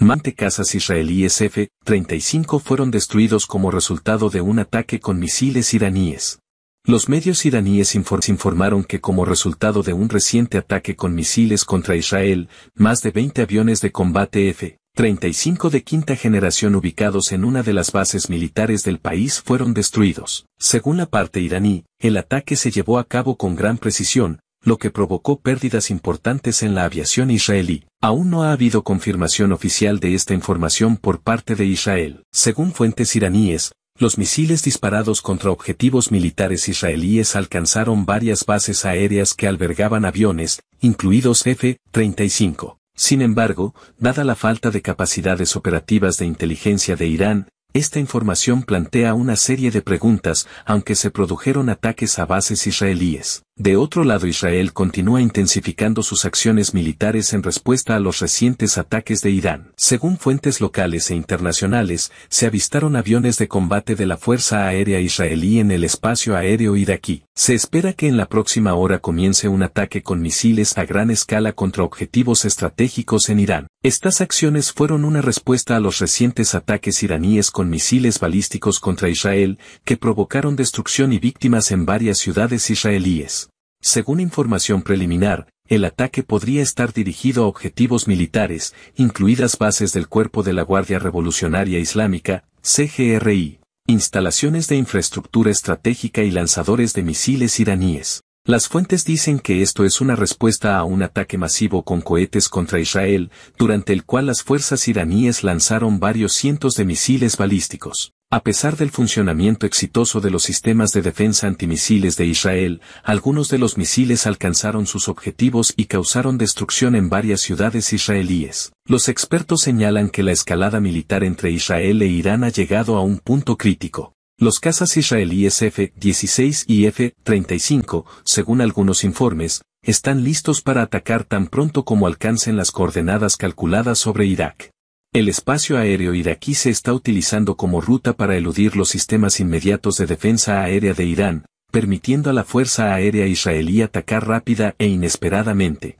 Mantecasas israelíes F-35 fueron destruidos como resultado de un ataque con misiles iraníes. Los medios iraníes informaron que como resultado de un reciente ataque con misiles contra Israel, más de 20 aviones de combate F-35 de quinta generación ubicados en una de las bases militares del país fueron destruidos. Según la parte iraní, el ataque se llevó a cabo con gran precisión, lo que provocó pérdidas importantes en la aviación israelí. Aún no ha habido confirmación oficial de esta información por parte de Israel. Según fuentes iraníes, los misiles disparados contra objetivos militares israelíes alcanzaron varias bases aéreas que albergaban aviones, incluidos F-35. Sin embargo, dada la falta de capacidades operativas de inteligencia de Irán, esta información plantea una serie de preguntas, aunque se produjeron ataques a bases israelíes. De otro lado Israel continúa intensificando sus acciones militares en respuesta a los recientes ataques de Irán. Según fuentes locales e internacionales, se avistaron aviones de combate de la Fuerza Aérea Israelí en el espacio aéreo iraquí. Se espera que en la próxima hora comience un ataque con misiles a gran escala contra objetivos estratégicos en Irán. Estas acciones fueron una respuesta a los recientes ataques iraníes con misiles balísticos contra Israel, que provocaron destrucción y víctimas en varias ciudades israelíes. Según información preliminar, el ataque podría estar dirigido a objetivos militares, incluidas bases del Cuerpo de la Guardia Revolucionaria Islámica, CGRI, instalaciones de infraestructura estratégica y lanzadores de misiles iraníes. Las fuentes dicen que esto es una respuesta a un ataque masivo con cohetes contra Israel, durante el cual las fuerzas iraníes lanzaron varios cientos de misiles balísticos. A pesar del funcionamiento exitoso de los sistemas de defensa antimisiles de Israel, algunos de los misiles alcanzaron sus objetivos y causaron destrucción en varias ciudades israelíes. Los expertos señalan que la escalada militar entre Israel e Irán ha llegado a un punto crítico. Los cazas israelíes F-16 y F-35, según algunos informes, están listos para atacar tan pronto como alcancen las coordenadas calculadas sobre Irak. El espacio aéreo iraquí se está utilizando como ruta para eludir los sistemas inmediatos de defensa aérea de Irán, permitiendo a la Fuerza Aérea Israelí atacar rápida e inesperadamente.